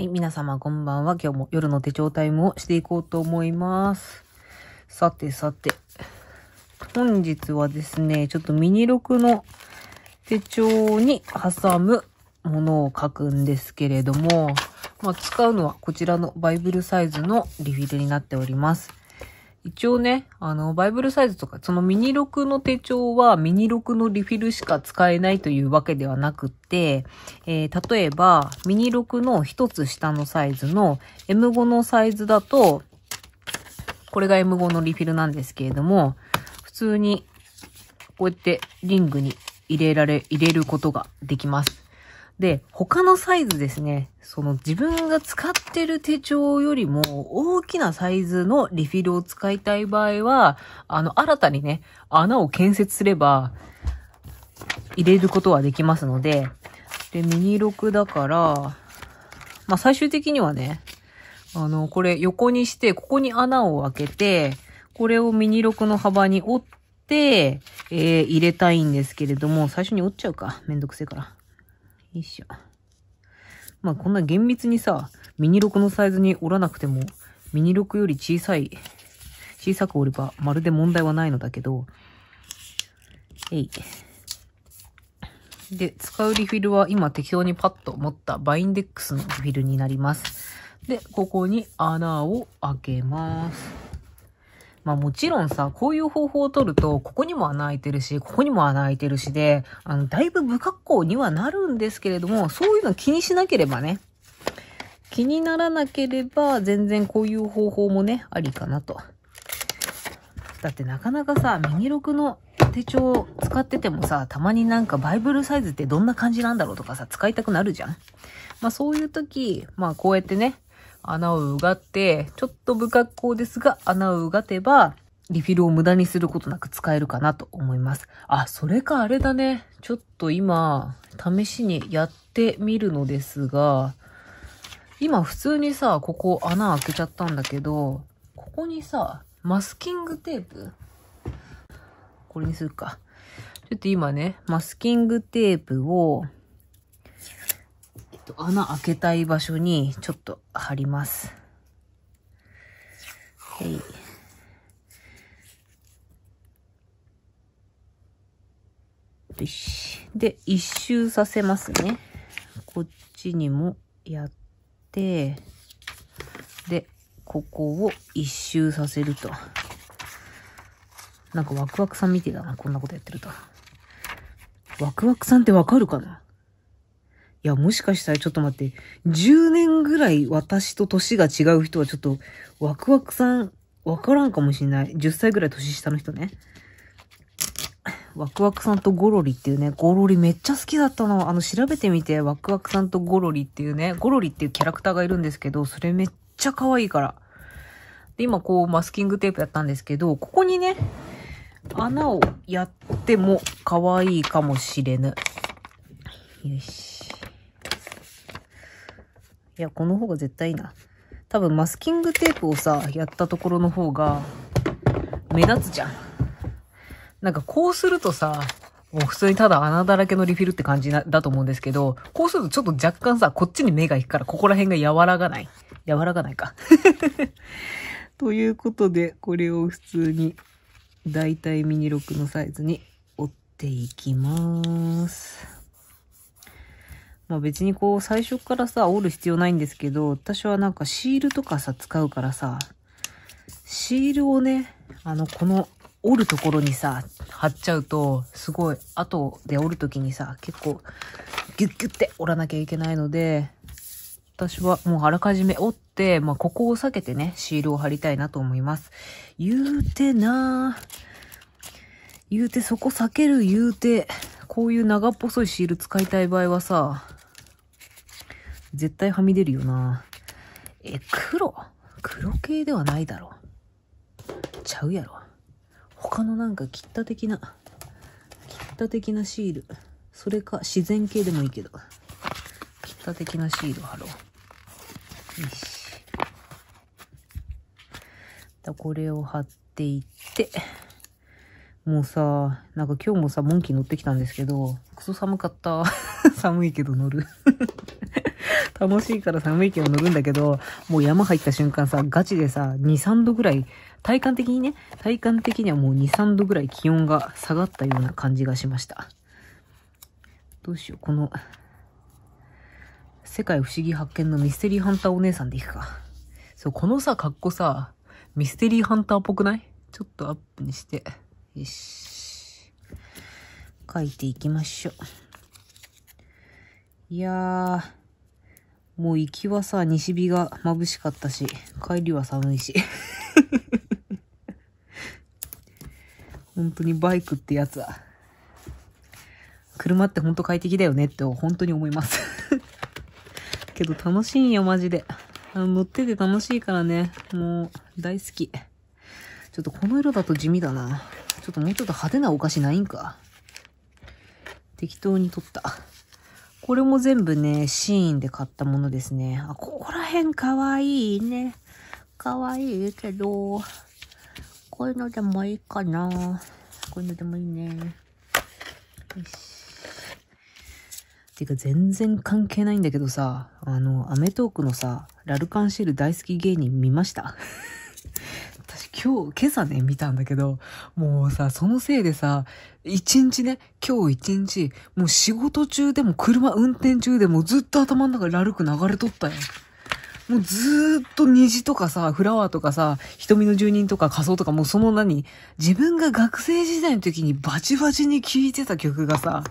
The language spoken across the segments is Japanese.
はい、皆様こんばんは。今日も夜の手帳タイムをしていこうと思います。さてさて、本日はですね、ちょっとミニ録の手帳に挟むものを書くんですけれども、まあ、使うのはこちらのバイブルサイズのリフィルになっております。一応ね、あの、バイブルサイズとか、そのミニ6の手帳はミニ6のリフィルしか使えないというわけではなくて、えー、例えば、ミニ6の一つ下のサイズの M5 のサイズだと、これが M5 のリフィルなんですけれども、普通にこうやってリングに入れられ、入れることができます。で、他のサイズですね。その自分が使ってる手帳よりも大きなサイズのリフィルを使いたい場合は、あの、新たにね、穴を建設すれば入れることはできますので、で、ミニ6だから、まあ、最終的にはね、あの、これ横にして、ここに穴を開けて、これをミニ6の幅に折って、えー、入れたいんですけれども、最初に折っちゃうか。めんどくせえから。よいしょ。まあこんな厳密にさ、ミニ6のサイズに折らなくても、ミニ6より小さい、小さく折ればまるで問題はないのだけど、えい。で、使うリフィルは今適当にパッと持ったバインデックスのリフィルになります。で、ここに穴を開けます。まあもちろんさ、こういう方法を取ると、ここにも穴開いてるし、ここにも穴開いてるしで、あの、だいぶ不格好にはなるんですけれども、そういうの気にしなければね、気にならなければ、全然こういう方法もね、ありかなと。だってなかなかさ、ミニ録の手帳使っててもさ、たまになんかバイブルサイズってどんな感じなんだろうとかさ、使いたくなるじゃん。まあそういう時、まあこうやってね、穴をうがって、ちょっと不格好ですが、穴をうがてば、リフィルを無駄にすることなく使えるかなと思います。あ、それかあれだね。ちょっと今、試しにやってみるのですが、今普通にさ、ここ穴開けちゃったんだけど、ここにさ、マスキングテープこれにするか。ちょっと今ね、マスキングテープをと、穴開けたい場所にちょっと貼ります。はい。よし。で、一周させますね。こっちにもやって、で、ここを一周させると。なんかワクワクさんみてただな、こんなことやってると。ワクワクさんってわかるかないや、もしかしたらちょっと待って、10年ぐらい私と年が違う人はちょっと、ワクワクさん、わからんかもしんない。10歳ぐらい年下の人ね。ワクワクさんとゴロリっていうね、ゴロリめっちゃ好きだったの。あの、調べてみて、ワクワクさんとゴロリっていうね、ゴロリっていうキャラクターがいるんですけど、それめっちゃ可愛いから。で、今こう、マスキングテープやったんですけど、ここにね、穴をやっても可愛いかもしれぬ。よし。いや、この方が絶対いいな。多分マスキングテープをさ、やったところの方が、目立つじゃん。なんかこうするとさ、もう普通にただ穴だらけのリフィルって感じなだと思うんですけど、こうするとちょっと若干さ、こっちに目が行くから、ここら辺が柔らかない。柔らかないか ということで、これを普通に、だいたいミニロックのサイズに折っていきます。まあ別にこう最初からさ、折る必要ないんですけど、私はなんかシールとかさ、使うからさ、シールをね、あの、この折るところにさ、貼っちゃうと、すごい、後で折るときにさ、結構、ギュッギュッて折らなきゃいけないので、私はもうあらかじめ折って、まあ、ここを避けてね、シールを貼りたいなと思います。言うてな言うてそこ避ける言うて、こういう長っぽそいシール使いたい場合はさ、絶対はみ出るよな。え、黒黒系ではないだろう。ちゃうやろ。他のなんか切った的な、切った的なシール。それか自然系でもいいけど。切った的なシール貼ろう。よし。だこれを貼っていって、もうさ、なんか今日もさ、モンキー乗ってきたんですけど、クソ寒かった。寒いけど乗る楽しいから寒い気を塗るんだけど、もう山入った瞬間さ、ガチでさ、2、3度ぐらい、体感的にね、体感的にはもう2、3度ぐらい気温が下がったような感じがしました。どうしよう、この、世界不思議発見のミステリーハンターお姉さんで行くか。そう、このさ、格好さ、ミステリーハンターっぽくないちょっとアップにして。よし。書いていきましょう。いやー。もう行きはさ、西日が眩しかったし、帰りは寒いし。本当にバイクってやつは、車ってほんと快適だよねって本当に思います けど楽しいんよ、マジで。あの乗ってて楽しいからね。もう、大好き。ちょっとこの色だと地味だな。ちょっともうちょっと派手なお菓子ないんか。適当に撮った。これも全部ね、シーンで買ったものですね。あ、ここら辺かわいいね。かわいいけど、こういうのでもいいかな。こういうのでもいいね。よしてか全然関係ないんだけどさ、あの、アメトークのさ、ラルカンシェル大好き芸人見ました今日、今朝ね、見たんだけど、もうさ、そのせいでさ、一日ね、今日一日、もう仕事中でも車運転中でもずっと頭の中ラルク流れとったよ。もうずーっと虹とかさ、フラワーとかさ、瞳の住人とか仮装とかもうその何自分が学生時代の時にバチバチに聴いてた曲がさ、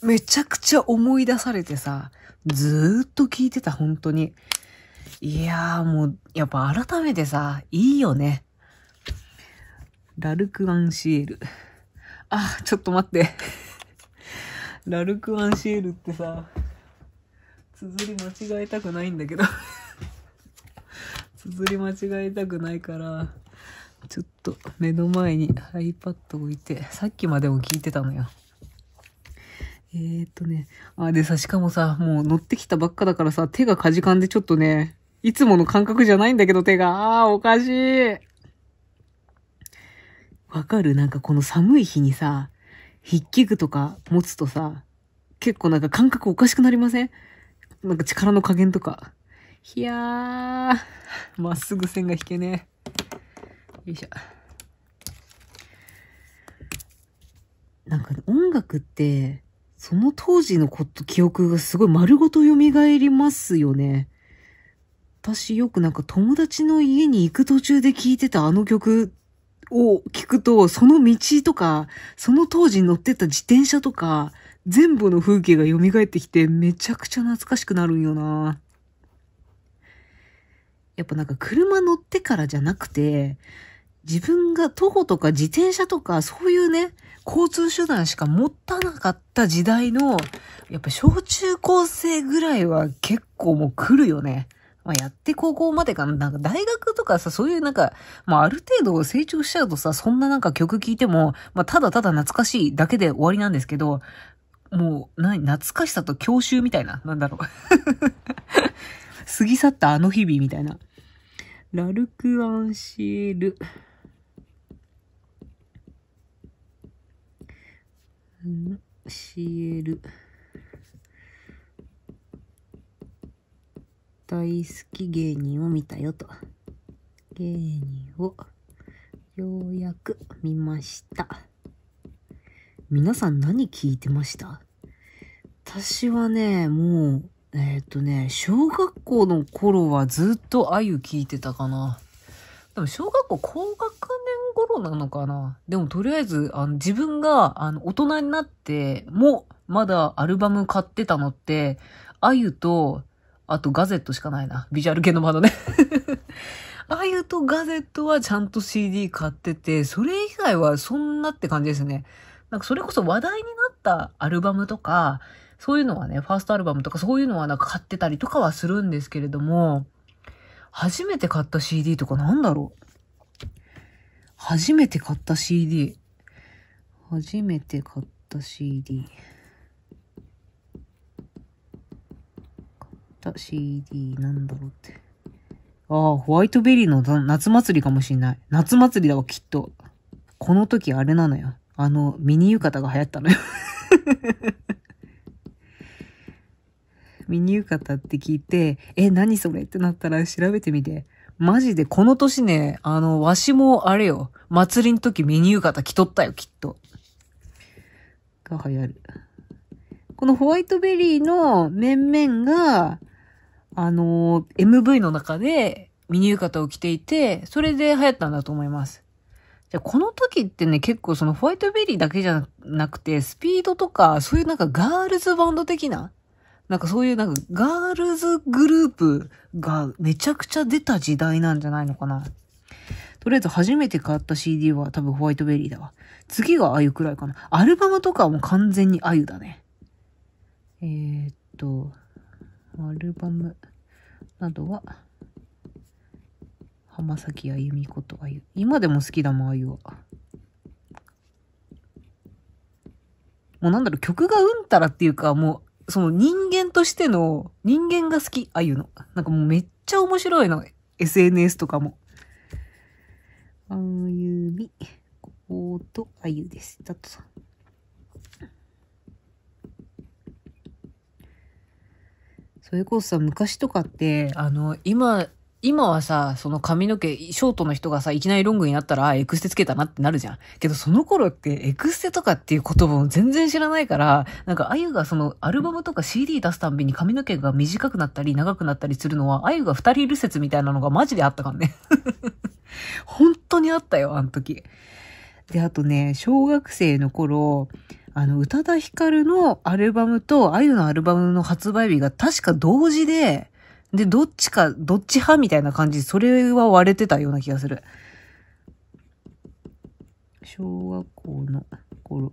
めちゃくちゃ思い出されてさ、ずーっと聴いてた、本当に。いやーもう、やっぱ改めてさ、いいよね。ラルクアンシエル。あ、ちょっと待って。ラルクアンシエルってさ、綴り間違えたくないんだけど 綴り間違えたくないから、ちょっと目の前に iPad 置いて、さっきまでも聞いてたのよ。えー、っとね、あ、でさ、しかもさ、もう乗ってきたばっかだからさ、手がかじかんでちょっとね、いつもの感覚じゃないんだけど手が、あーおかしい。わかるなんかこの寒い日にさ、筆記具とか持つとさ、結構なんか感覚おかしくなりませんなんか力の加減とか。いやー、まっすぐ線が引けねえ。よいしょ。なんか音楽って、その当時のこと、記憶がすごい丸ごと蘇りますよね。私よくなんか友達の家に行く途中で聴いてたあの曲を聞くと、その道とか、その当時乗ってた自転車とか、全部の風景が蘇ってきて、めちゃくちゃ懐かしくなるんよな。やっぱなんか車乗ってからじゃなくて、自分が徒歩とか自転車とか、そういうね、交通手段しか持たなかった時代の、やっぱ小中高生ぐらいは結構もう来るよね。まあ、やって高校までかな。なんか大学とかさ、そういうなんか、まあ、ある程度成長しちゃうとさ、そんななんか曲聴いても、まあ、ただただ懐かしいだけで終わりなんですけど、もう、な、懐かしさと郷愁みたいな。なんだろう 過ぎ去ったあの日々みたいな。ラルクアンシエル。んシエル。大好き芸人を見たよと。芸人をようやく見ました。皆さん何聞いてました私はね、もう、えっ、ー、とね、小学校の頃はずっとあゆ聞いてたかな。でも小学校高学年頃なのかな。でもとりあえず、あの自分があの大人になってもまだアルバム買ってたのって、あゆとあとガゼットしかないな。ビジュアル系の窓ね ああいうとガゼットはちゃんと CD 買ってて、それ以外はそんなって感じですね。なんかそれこそ話題になったアルバムとか、そういうのはね、ファーストアルバムとかそういうのはなんか買ってたりとかはするんですけれども、初めて買った CD とかなんだろう初めて買った CD。初めて買った CD。た CD なんだろうって。ああ、ホワイトベリーの夏祭りかもしんない。夏祭りだわ、きっと。この時あれなのよ。あの、ミニ浴衣が流行ったのよ ミニ浴衣って聞いて、え、何それってなったら調べてみて。マジでこの年ね、あの、わしもあれよ。祭りの時ミニ浴衣着とったよ、きっと。が流行る。このホワイトベリーの面々が、あの、MV の中でミニ浴衣を着ていて、それで流行ったんだと思います。じゃ、この時ってね、結構そのホワイトベリーだけじゃなくて、スピードとか、そういうなんかガールズバンド的な、なんかそういうなんかガールズグループがめちゃくちゃ出た時代なんじゃないのかな。とりあえず初めて買った CD は多分ホワイトベリーだわ。次があユくらいかな。アルバムとかはもう完全にアユだね。えー、っと、アルバムなどは、浜崎あゆみことあゆ。今でも好きだもん、あゆは。もうなんだろう、曲がうんたらっていうか、もう、その人間としての、人間が好き、あゆの。なんかもうめっちゃ面白いの。SNS とかも。あゆみ、ことあゆです。だとそれこそさ、昔とかって、あの、今、今はさ、その髪の毛、ショートの人がさ、いきなりロングになったら、あ、エクステつけたなってなるじゃん。けどその頃って、エクステとかっていう言葉も全然知らないから、なんか、あゆがその、アルバムとか CD 出すたんびに髪の毛が短くなったり、長くなったりするのは、あゆが二人いる説みたいなのがマジであったからね。本当にあったよ、あの時。で、あとね、小学生の頃、あの、宇多田ヒカルのアルバムとアイドのアルバムの発売日が確か同時で、で、どっちか、どっち派みたいな感じ、それは割れてたような気がする。小学校の頃。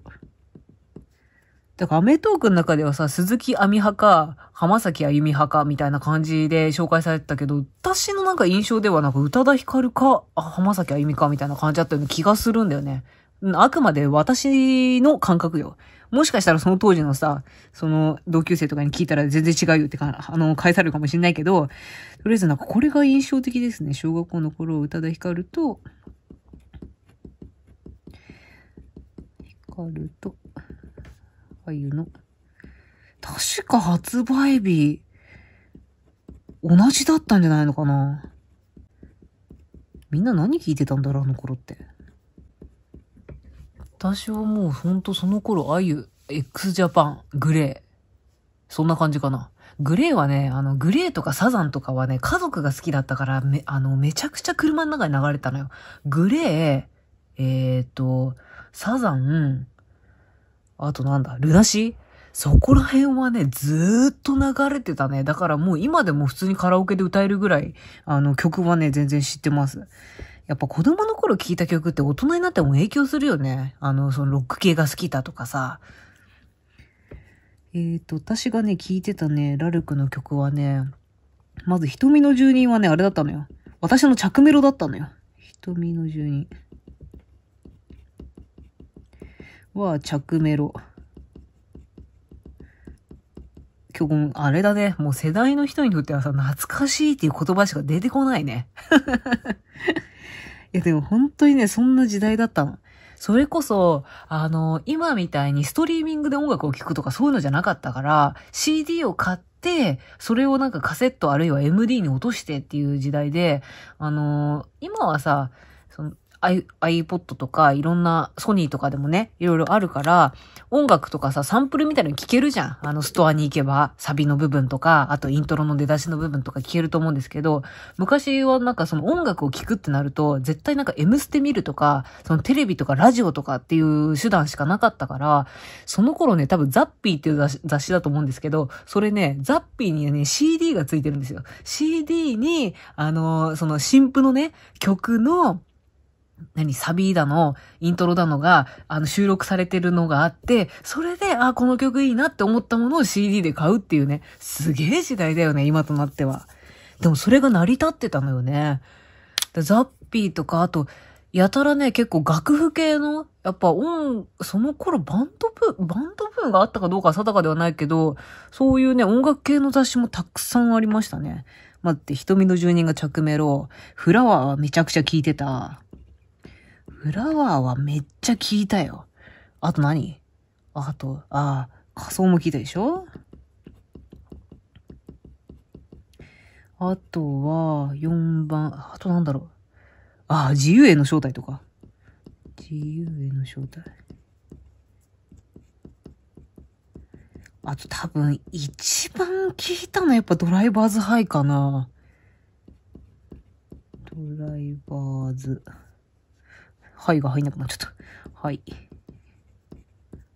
だから、アメトークの中ではさ、鈴木亜美派か、浜崎あゆみ派か、みたいな感じで紹介されてたけど、私のなんか印象ではなんか、宇多田ヒカルか、浜崎あゆみか、みたいな感じだったような気がするんだよね。あくまで私の感覚よ。もしかしたらその当時のさ、その同級生とかに聞いたら全然違うよってか、あの、返されるかもしんないけど、とりあえずなんかこれが印象的ですね。小学校の頃、宇多田ヒカルと、ヒカルと、あゆの、確か発売日、同じだったんじゃないのかなみんな何聞いてたんだろう、あの頃って。私はもうほんとその頃、ああいう、x ジャパン、グレー。そんな感じかな。グレーはね、あの、グレーとかサザンとかはね、家族が好きだったから、め、あの、めちゃくちゃ車の中に流れたのよ。グレー、えーと、サザン、あとなんだ、ルナシーそこら辺はね、ずーっと流れてたね。だからもう今でも普通にカラオケで歌えるぐらい、あの曲はね、全然知ってます。やっぱ子供の頃聴いた曲って大人になっても影響するよね。あの、そのロック系が好きだとかさ。えっ、ー、と、私がね、聴いてたね、ラルクの曲はね、まず瞳の住人はね、あれだったのよ。私の着メロだったのよ。瞳の住人は着メロ。今日、あれだね。もう世代の人にとってはさ、懐かしいっていう言葉しか出てこないね。や、でも本当にね、そんな時代だったの。それこそ、あの、今みたいにストリーミングで音楽を聴くとかそういうのじゃなかったから、CD を買って、それをなんかカセットあるいは MD に落としてっていう時代で、あの、今はさ、iPod とか、いろんなソニーとかでもね、いろいろあるから、音楽とかさ、サンプルみたいなの聞けるじゃん。あの、ストアに行けば、サビの部分とか、あとイントロの出だしの部分とか聞けると思うんですけど、昔はなんかその音楽を聞くってなると、絶対なんか M ステ見るとか、そのテレビとかラジオとかっていう手段しかなかったから、その頃ね、多分ザッピーっていう雑誌だと思うんですけど、それね、ザッピーにはね、CD がついてるんですよ。CD に、あの、その新婦のね、曲の、何、サビだの、イントロだのが、あの、収録されてるのがあって、それで、あ、この曲いいなって思ったものを CD で買うっていうね、すげえ時代だよね、今となっては。でもそれが成り立ってたのよね。ザッピーとか、あと、やたらね、結構楽譜系の、やっぱ音、その頃バンドブーバンドブーがあったかどうかは定かではないけど、そういうね、音楽系の雑誌もたくさんありましたね。待って、瞳の住人が着メロ、フラワーはめちゃくちゃ聴いてた。フラワーはめっちゃ効いたよ。あと何あと、ああ、仮想も効いたでしょあとは、4番、あとなんだろう。ああ、自由への招待とか。自由への招待。あと多分、一番効いたのはやっぱドライバーズハイかな。ドライバーズ。はいが入んなくなっちゃった。はい。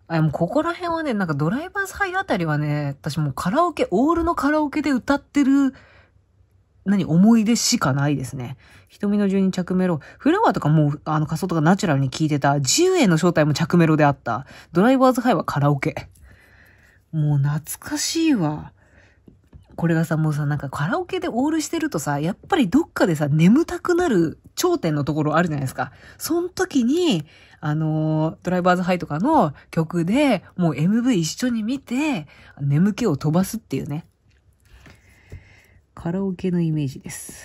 あ、もうここら辺はね、なんかドライバーズハイあたりはね、私もうカラオケ、オールのカラオケで歌ってる、何、思い出しかないですね。瞳の順に着メロ。フラワーとかもう、あの仮想とかナチュラルに聴いてた。自由への正体も着メロであった。ドライバーズハイはカラオケ。もう懐かしいわ。これがさ、もうさ、なんかカラオケでオールしてるとさ、やっぱりどっかでさ、眠たくなる頂点のところあるじゃないですか。その時に、あのー、ドライバーズハイとかの曲で、もう MV 一緒に見て、眠気を飛ばすっていうね。カラオケのイメージです。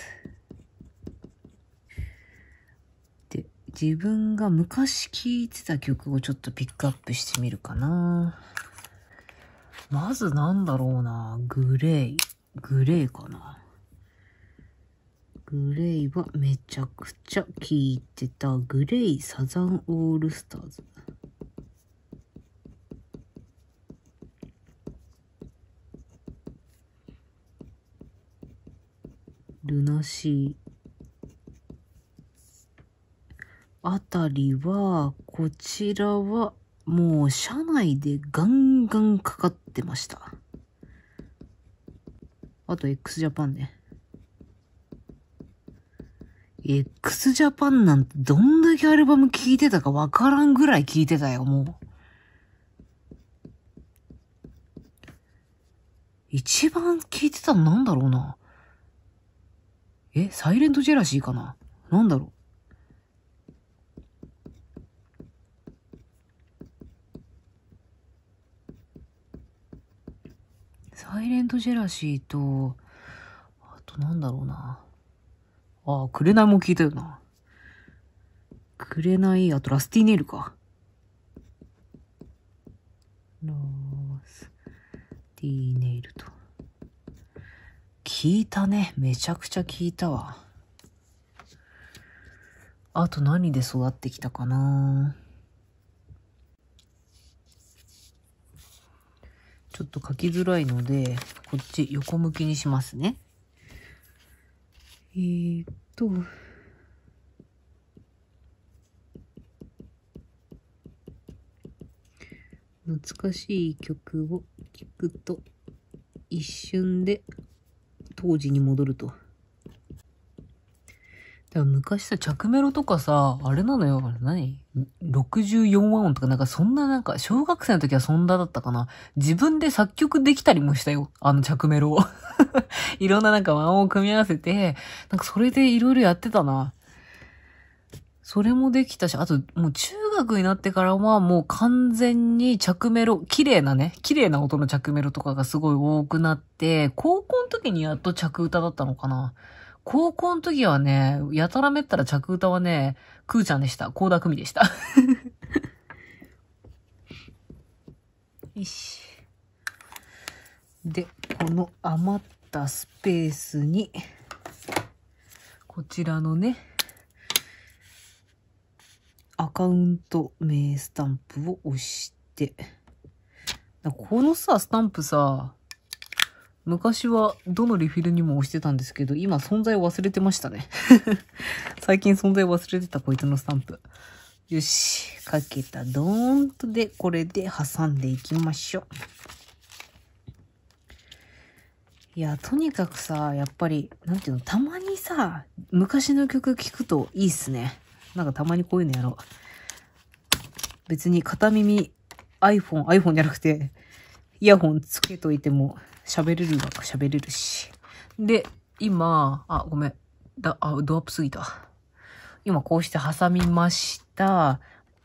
で、自分が昔聴いてた曲をちょっとピックアップしてみるかな。まずなんだろうな。グレイ。グレイかな。グレイはめちゃくちゃ聞いてた。グレイサザンオールスターズ。ルナシー。あたりは、こちらはもう車内でガンガンかかってました。あと x ジャパンね。x ジャパンなんてどんだけアルバム聴いてたかわからんぐらい聴いてたよ、もう。一番聴いてたのなんだろうな。え、サイレントジェラシーかななんだろう。サイレントジェラシーと、あとなんだろうな。ああ、くれないも聞いたよな。くれない、あとラスティネイルか。ラスティネイルと。聞いたね。めちゃくちゃ聞いたわ。あと何で育ってきたかなちょっと書きづらいので、こっち横向きにしますね。えー、っと、懐かしい曲を聴くと一瞬で当時に戻ると。だから昔さ、着メロとかさ、あれなのよ。あれ何64話音とかなんかそんななんか小学生の時はそんなだったかな。自分で作曲できたりもしたよ。あの着メロを いろんななんか和音を組み合わせて、なんかそれでいろいろやってたな。それもできたし、あともう中学になってからはもう完全に着メロ、綺麗なね、綺麗な音の着メロとかがすごい多くなって、高校の時にやっと着歌だったのかな。高校の時はね、やたらめったら着歌はね、くーちゃんでした。ー田久美でした。よし。で、この余ったスペースに、こちらのね、アカウント名スタンプを押して、このさ、スタンプさ、昔はどのリフィルにも押してたんですけど、今存在忘れてましたね 最近存在忘れてた、こいつのスタンプ。よし。かけたドーンとで、これで挟んでいきましょう。いや、とにかくさ、やっぱり、なんていうの、たまにさ、昔の曲聴くといいっすね。なんかたまにこういうのやろう。別に片耳 iPhone、iPhone じゃなくて、イヤホンつけといても喋れるのか喋れるし。で、今、あ、ごめん。だ、あ、ドアップすぎた。今こうして挟みました。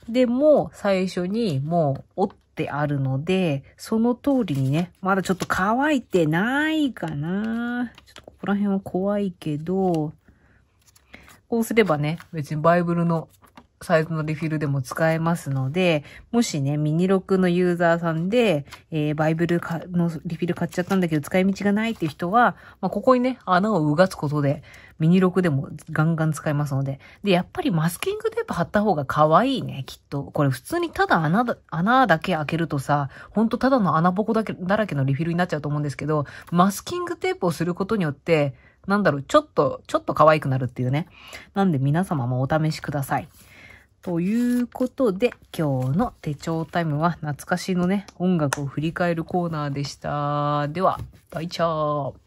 でも、最初にもう折ってあるので、その通りにね、まだちょっと乾いてないかな。ちょっとここら辺は怖いけど、こうすればね、別にバイブルのサイズのリフィルでも使えますので、もしね、ミニロックのユーザーさんで、えー、バイブルのリフィル買っちゃったんだけど使い道がないっていう人は、まあ、ここにね、穴をうがつことで、ミニロックでもガンガン使えますので。で、やっぱりマスキングテープ貼った方が可愛いね、きっと。これ普通にただ穴だ、穴だけ開けるとさ、ほんとただの穴ぼこだけ、だらけのリフィルになっちゃうと思うんですけど、マスキングテープをすることによって、なんだろう、ちょっと、ちょっと可愛くなるっていうね。なんで皆様もお試しください。ということで、今日の手帳タイムは懐かしのね、音楽を振り返るコーナーでした。では、バイチャー。